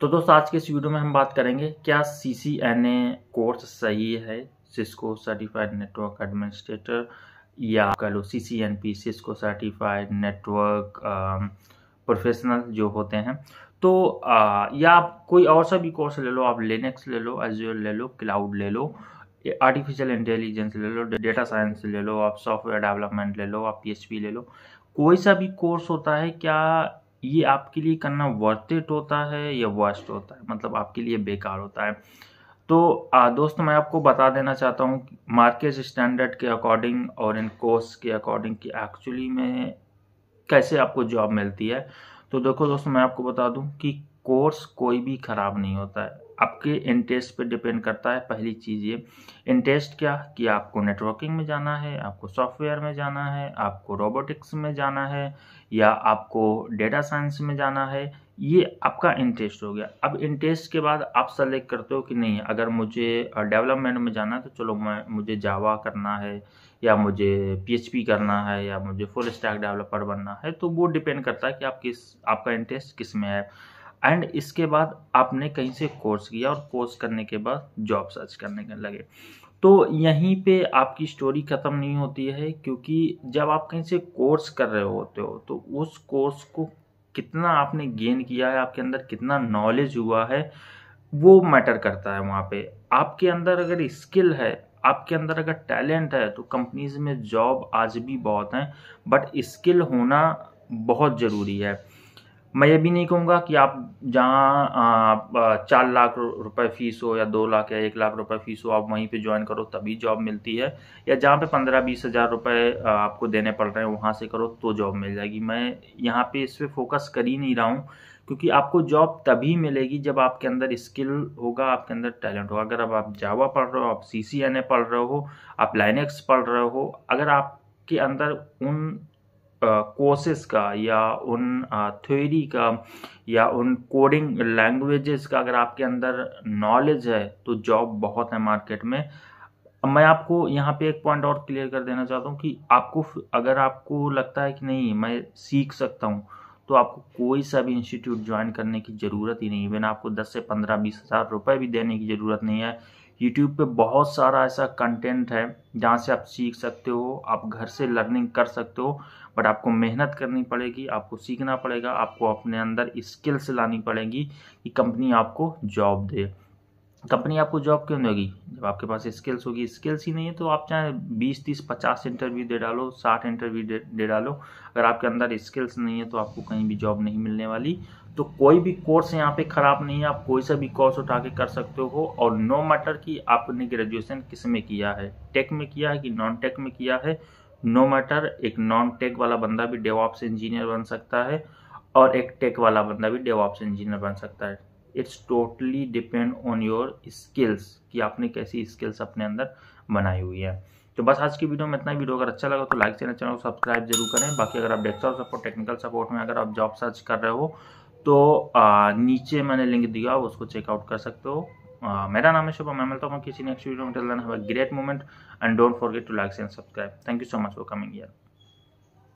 तो दोस्तों आज के इस वीडियो में हम बात करेंगे क्या सी सी एन ए कोर्स सही है सिस्को सर्टिफाइड नेटवर्क एडमिनिस्ट्रेटर या कह लो C C N P Cisco certified network professional जो होते हैं तो आ, या आप कोई और सा भी कोर्स ले लो आप लिनक्स ले लो एज ले लो क्लाउड ले लो आर्टिफिशियल इंटेलिजेंस ले लो डेटा साइंस ले लो आप सॉफ्टवेयर डेवलपमेंट ले लो आप पी ले लो कोई सा भी कोर्स होता है क्या ये आपके लिए करना वर्थ इट होता है या वर्स्ट होता है मतलब आपके लिए बेकार होता है तो दोस्तों मैं आपको बता देना चाहता हूँ मार्केट स्टैंडर्ड के अकॉर्डिंग और इन कोर्स के अकॉर्डिंग कि एक्चुअली में कैसे आपको जॉब मिलती है तो देखो दोस्तों मैं आपको बता दूँ कि कोर्स कोई भी ख़राब नहीं होता है आपके इंटरेस्ट पे डिपेंड करता है पहली चीज़ ये इंटरेस्ट क्या कि आपको नेटवर्किंग में जाना है आपको सॉफ्टवेयर में जाना है आपको रोबोटिक्स में जाना है या आपको डेटा साइंस में जाना है ये आपका इंटरेस्ट हो गया अब इंटरेस्ट के बाद आप सेलेक्ट करते हो कि नहीं अगर मुझे डेवलपमेंट में जाना है तो चलो मैं मुझे जावा करना है या मुझे पीएचपी करना है या मुझे फुल स्टैक डेवलपर बनना है तो वो डिपेंड करता है कि आप किस आपका इंटरेस्ट किस में है एंड इसके बाद आपने कहीं से कोर्स किया और कोर्स करने के बाद जॉब सर्च करने के लगे तो यहीं पे आपकी स्टोरी ख़त्म नहीं होती है क्योंकि जब आप कहीं से कोर्स कर रहे होते हो तो उस कोर्स को कितना आपने गेन किया है आपके अंदर कितना नॉलेज हुआ है वो मैटर करता है वहाँ पे आपके अंदर अगर स्किल है आपके अंदर अगर टैलेंट है तो कंपनीज में जॉब आज भी बहुत हैं बट स्किल होना बहुत ज़रूरी है मैं ये भी नहीं कहूँगा कि आप जहाँ चार लाख रुपए फीस हो या दो लाख या एक लाख रुपए फीस हो आप वहीं पे ज्वाइन करो तभी जॉब मिलती है या जहाँ पे पंद्रह बीस हज़ार रुपये आपको देने पड़ रहे हैं वहाँ से करो तो जॉब मिल जाएगी मैं यहाँ पे इस पर फोकस कर ही नहीं रहा हूँ क्योंकि आपको जॉब तभी मिलेगी जब आपके अंदर स्किल होगा आपके अंदर टैलेंट होगा अगर अब आप जावा पढ़ रहे हो आप सी सी एन ए पढ़ रहे हो आप लाइनेक्स पढ़ रहे हो अगर आपके अंदर उन कोर्सेस का या उन थ्योरी का या उन कोडिंग लैंग्वेजेस का अगर आपके अंदर नॉलेज है तो जॉब बहुत है मार्केट में मैं आपको यहाँ पे एक पॉइंट और क्लियर कर देना चाहता हूँ कि आपको अगर आपको लगता है कि नहीं मैं सीख सकता हूँ तो आपको कोई सा भी इंस्टीट्यूट ज्वाइन करने की ज़रूरत ही नहीं है आपको 10 से 15 बीस हज़ार रुपये भी देने की ज़रूरत नहीं है यूट्यूब पे बहुत सारा ऐसा कंटेंट है जहाँ से आप सीख सकते हो आप घर से लर्निंग कर सकते हो बट आपको मेहनत करनी पड़ेगी आपको सीखना पड़ेगा आपको अपने अंदर स्किल्स लानी पड़ेगी कि कंपनी आपको जॉब दे कंपनी आपको जॉब क्यों देगी जब आपके पास स्किल्स होगी स्किल्स ही नहीं है तो आप चाहे बीस तीस पचास इंटरव्यू दे डालो साठ इंटरव्यू दे, दे डालो अगर आपके अंदर स्किल्स नहीं है तो आपको कहीं भी जॉब नहीं मिलने वाली तो कोई भी कोर्स यहाँ पे ख़राब नहीं है आप कोई सा भी कोर्स उठा के कर सकते हो और नो मैटर कि आपने ग्रेजुएशन किस में किया है टेक में किया है कि नॉन टेक में किया है नो मैटर एक नॉन टेक वाला बंदा भी डेवॉप्स इंजीनियर बन सकता है और एक टेक वाला बंदा भी डेवॉप्स इंजीनियर बन सकता है it's totally depend on your skills कि आपने कैसी स्किल्स अपने अंदर बनाई हुई है तो बस आज की वीडियो में इतना ही वीडियो अगर अच्छा लगा तो लाइक चैनल चैनल को सब्सक्राइब जरूर करें बाकी अगर आप डेस्कटॉप सपोर्ट टेक्निकल सपोर्ट में अगर आप जॉब सर्च कर रहे हो तो आ, नीचे मैंने लिंक दिया उसको चेकआउट कर सकते हो आ, मेरा नाम है शुभम मैं मिलता हूँ किसी नेक्स्ट वीडियो में then have a great moment and don't forget to like and subscribe thank you so much for coming year